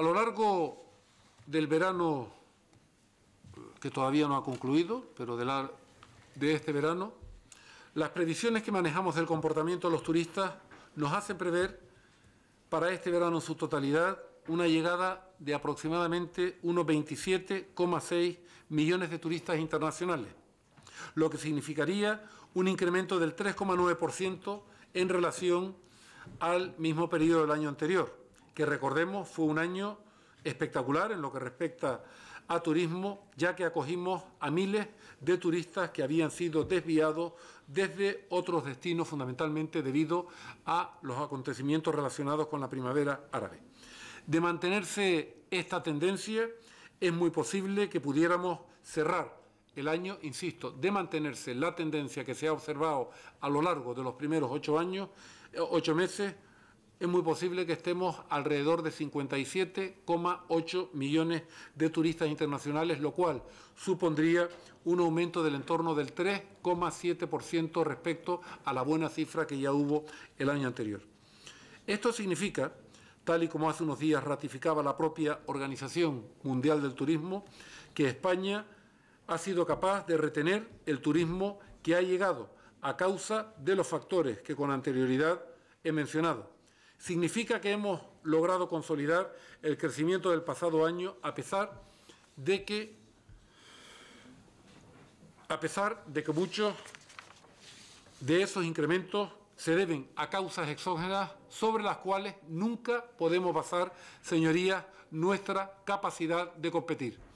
A lo largo del verano, que todavía no ha concluido, pero de, este verano, las predicciones que manejamos del comportamiento de los turistas nos hacen prever para este verano en su totalidad una llegada de aproximadamente unos 27,6 millones de turistas internacionales, lo que significaría un incremento del 3,9% en relación al mismo periodo del año anterior que recordemos fue un año espectacular en lo que respecta a turismo, ya que acogimos a miles de turistas que habían sido desviados desde otros destinos, fundamentalmente debido a los acontecimientos relacionados con la primavera árabe. De mantenerse esta tendencia, es muy posible que pudiéramos cerrar el año, insisto, de mantenerse la tendencia que se ha observado a lo largo de los primeros ocho años, eh, ocho meses, es muy posible que estemos alrededor de 57,8 millones de turistas internacionales, lo cual supondría un aumento del entorno del 3,7% respecto a la buena cifra que ya hubo el año anterior. Esto significa, tal y como hace unos días ratificaba la propia Organización Mundial del Turismo, que España ha sido capaz de retener el turismo que ha llegado a causa de los factores que con anterioridad he mencionado significa que hemos logrado consolidar el crecimiento del pasado año a pesar de que a pesar de que muchos de esos incrementos se deben a causas exógenas sobre las cuales nunca podemos basar, señorías, nuestra capacidad de competir.